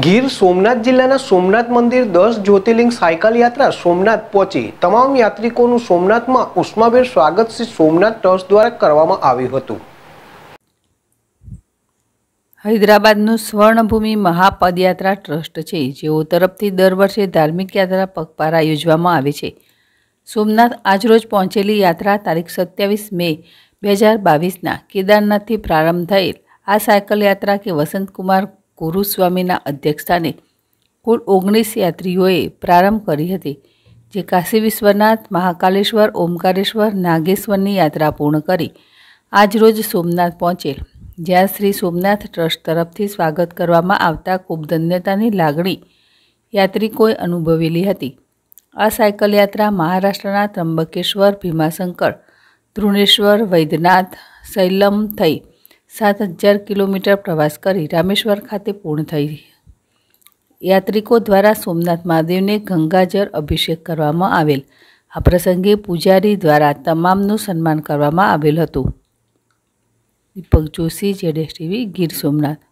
ગીર સોમનાથ જિલ્લાના સોમનાથ મંદિર દસ જ્યોતિર્લિંગ સાયકલ યાત્રા સોમનાથ પહોંચી તમામ યાત્રિકોનું સોમનાથમાં ઉષ્માભેર સ્વાગત શ્રી સોમનાથ ટ્રસ્ટ દ્વારા કરવામાં આવ્યું હતું હૈદરાબાદનું સ્વર્ણભૂમિ મહાપદયાત્રા ટ્રસ્ટ છે જેઓ તરફથી દર વર્ષે ધાર્મિક યાત્રા પગપારા યોજવામાં આવે છે સોમનાથ આજરોજ પહોંચેલી યાત્રા તારીખ સત્યાવીસ મે બે હજાર બાવીસના કેદારનાથથી પ્રારંભ થયેલ આ સાયકલ યાત્રા કે વસંતકુમાર ગુરુસ્વામીના અધ્યક્ષસ્થાને કુલ ઓગણીસ યાત્રીઓએ પ્રારંભ કરી હતી જે કાશી વિશ્વનાથ મહાકાલેશ્વર ઓમકારેશ્વર નાગેશ્વરની યાત્રા પૂર્ણ કરી આજરોજ સોમનાથ પહોંચેલ જ્યાં શ્રી સોમનાથ ટ્રસ્ટ તરફથી સ્વાગત કરવામાં આવતા ખૂબ ધન્યતાની લાગણી યાત્રિકોએ અનુભવેલી હતી આ સાયકલ યાત્રા મહારાષ્ટ્રના ત્રંબકેશ્વર ભીમાશંકર ધૃણેશ્વર વૈદ્યનાથ શૈલમ થઈ સાત હજાર કિલોમીટર પ્રવાસ કરી રામેશ્વર ખાતે પૂર્ણ થઈ યાત્રિકો દ્વારા સોમનાથ મહાદેવને ગંગાજળ અભિષેક કરવામાં આવેલ આ પ્રસંગે પૂજારી દ્વારા તમામનું સન્માન કરવામાં આવેલ હતું દીપક જોશી જેડેશ ટીવી ગીર સોમનાથ